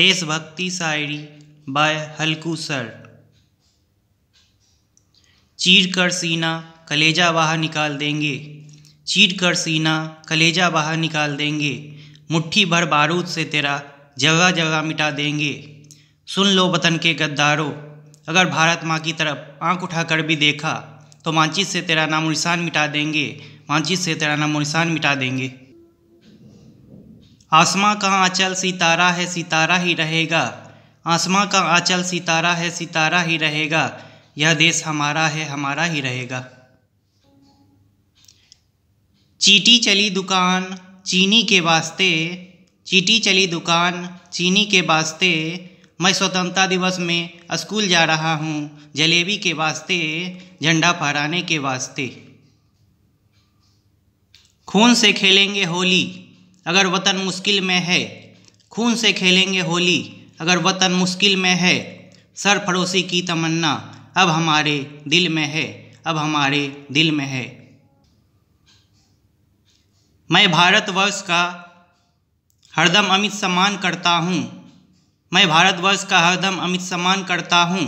देशभक्ति शायरी बाय हल्कू सर चीर कर सीना कलेजा बाहर निकाल देंगे चीर कर सीना कलेजा बाहर निकाल देंगे मुट्ठी भर बारूद से तेरा जगह जगह मिटा देंगे सुन लो वतन के गद्दारों अगर भारत माँ की तरफ आंख उठा कर भी देखा तो माचिस से तेरा नाम निशान मिटा देंगे माचिस से तेरा नाम निशान मिटा देंगे आसमां का आंचल सितारा है सितारा ही रहेगा आसमां का आंचल सितारा है सितारा ही रहेगा यह देश हमारा है हमारा ही रहेगा चीटी चली दुकान चीनी के वास्ते चीटी चली दुकान चीनी के वास्ते मैं स्वतंत्रता दिवस में स्कूल जा रहा हूँ जलेबी के वास्ते झंडा फहराने के वास्ते खून से खेलेंगे होली अगर वतन मुश्किल में है खून से खेलेंगे होली अगर वतन मुश्किल में है सर पड़ोसी की तमन्ना अब हमारे दिल में है अब हमारे दिल में है मैं भारतवर्ष का हरदम अमित सम्मान करता हूँ मैं भारतवर्ष का हरदम अमित सम्मान करता हूँ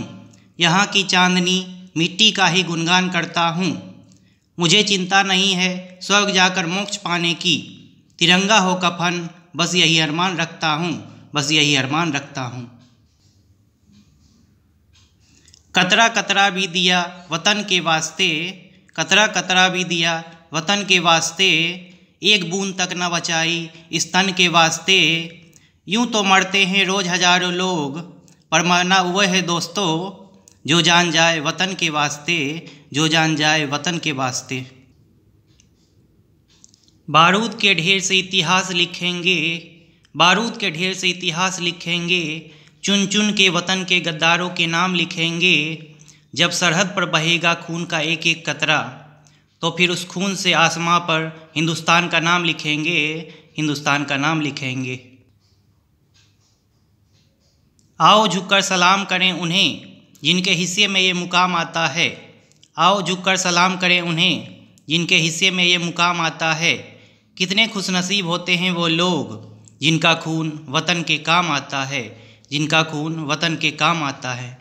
यहाँ की चांदनी मिट्टी का ही गुणगान करता हूँ मुझे चिंता नहीं है स्वर्ग जाकर मोक्ष पाने की तिरंगा हो कफन बस यही अरमान रखता हूँ बस यही अरमान रखता हूँ कतरा कतरा भी दिया वतन के वास्ते कतरा कतरा भी दिया वतन के वास्ते एक बूंद तक न बचाई इस तन के वास्ते यूं तो मरते हैं रोज़ हजारों लोग पर मरना वह है दोस्तों जो जान जाए वतन के वास्ते जो जान जाए वतन के वास्ते बारूद के ढेर से इतिहास लिखेंगे बारूद के ढेर से इतिहास लिखेंगे चुन चुन के वतन के गद्दारों के नाम लिखेंगे जब सरहद पर बहेगा खून का एक एक कतरा तो फिर उस खून से आसमां पर हिंदुस्तान का नाम लिखेंगे हिंदुस्तान का नाम लिखेंगे आओ झुककर सलाम करें उन्हें जिनके हिस्से में ये मुकाम आता है आओ झुककर सलाम करें उन्हें जिनके हिस्से में ये मुकाम आता है कितने खुशनसीब होते हैं वो लोग जिनका खून वतन के काम आता है जिनका खून वतन के काम आता है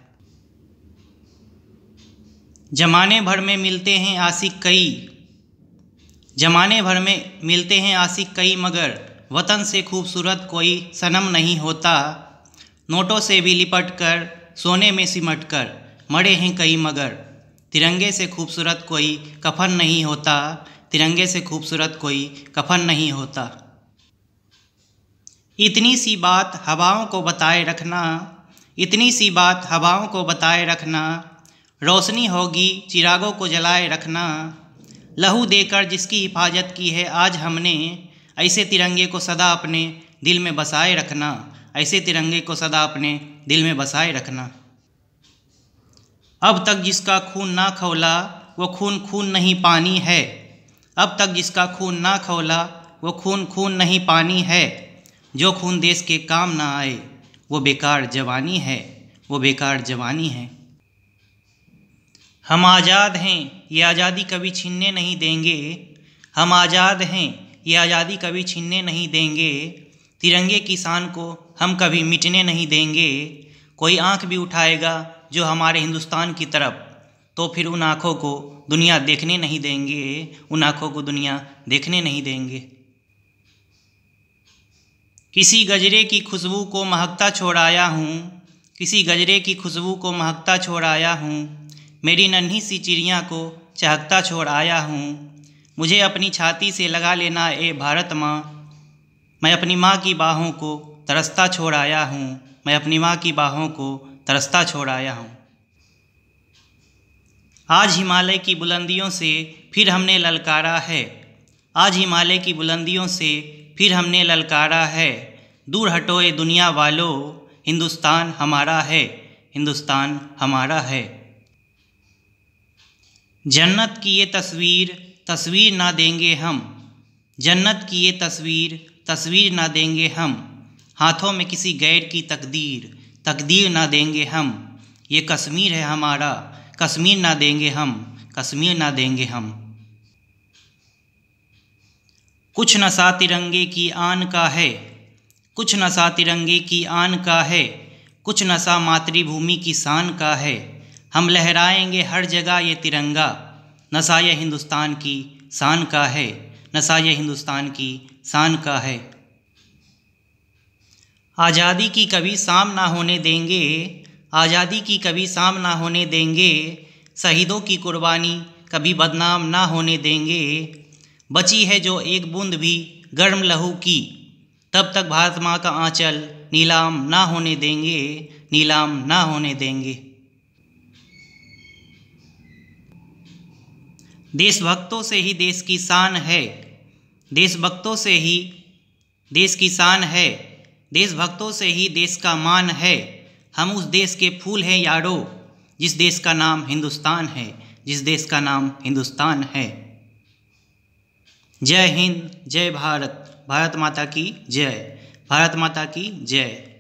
जमाने भर में मिलते हैं आशिक कई जमाने भर में मिलते हैं आशिक कई मगर वतन से खूबसूरत कोई सनम नहीं होता नोटों से भी लिपट कर सोने में सिमट कर मरे हैं कई मगर तिरंगे से खूबसूरत कोई कफन नहीं होता तिरंगे से खूबसूरत कोई कफन नहीं होता इतनी सी बात हवाओं को बताए रखना इतनी सी बात हवाओं को बताए रखना रोशनी होगी चिरागों को जलाए रखना लहू देकर जिसकी हिफाजत की है आज हमने ऐसे तिरंगे को सदा अपने दिल में बसाए रखना ऐसे तिरंगे को सदा अपने दिल में बसाए रखना अब तक जिसका खून ना खौला वो खून खून नहीं पानी है अब तक जिसका खून ना खौला वो खून खून नहीं पानी है जो खून देश के काम ना आए वो बेकार जवानी है वो बेकार जवानी है हम आज़ाद हैं ये आज़ादी कभी छीनने नहीं देंगे हम आज़ाद हैं ये आज़ादी कभी छीनने नहीं देंगे तिरंगे किसान को हम कभी मिटने नहीं देंगे कोई आंख भी उठाएगा जो हमारे हिंदुस्तान की तरफ तो फिर उन आँखों को दुनिया देखने नहीं देंगे उन आँखों को दुनिया देखने नहीं देंगे किसी गजरे की खुशबू को महकता छोड़ाया हूँ किसी गजरे की खुशबू को महकता छोड़ाया हूँ मेरी नन्ही सी चिड़िया को चहकता छोड़ाया हूँ मुझे अपनी छाती से लगा लेना ए भारत माँ मैं अपनी माँ की बाहों को तरसता छोड़ाया हूँ मैं अपनी माँ की बाहों को तरसता छोड़ाया हूँ आज हिमालय की बुलंदियों से फिर हमने ललकारा है आज हिमालय की बुलंदियों से फिर हमने ललकारा है दूर हटो ये दुनिया वालो हिंदुस्तान हमारा है हिंदुस्तान हमारा है जन्नत की ये तस्वीर तस्वीर ना देंगे हम जन्नत की ये तस्वीर तस्वीर ना देंगे हम हाथों में किसी गैर की तकदीर तकदीर ना देंगे हम ये कश्मीर है हमारा कश्मीर ना देंगे हम कश्मीर ना देंगे हम कुछ नशा तिरंगे की आन का है कुछ नशा तिरंगे की आन का है कुछ नशा मातृभूमि की शान का है हम लहराएंगे हर जगह ये तिरंगा नशा यह हिंदुस्तान की शान का है नशा यह हिंदुस्तान की शान का है आज़ादी की कभी शाम ना होने देंगे आज़ादी की कभी शाम ना होने देंगे शहीदों की कुर्बानी कभी बदनाम ना होने देंगे बची है जो एक बूंद भी गर्म लहू की तब तक भारत माँ का आंचल नीलाम ना होने देंगे नीलाम ना होने देंगे देशभक्तों से ही देश की शान है देशभक्तों से ही देश की शान है देशभक्तों से ही देश का मान है हम उस देश के फूल हैं यारो जिस देश का नाम हिंदुस्तान है जिस देश का नाम हिंदुस्तान है जय हिंद जय भारत भारत माता की जय भारत माता की जय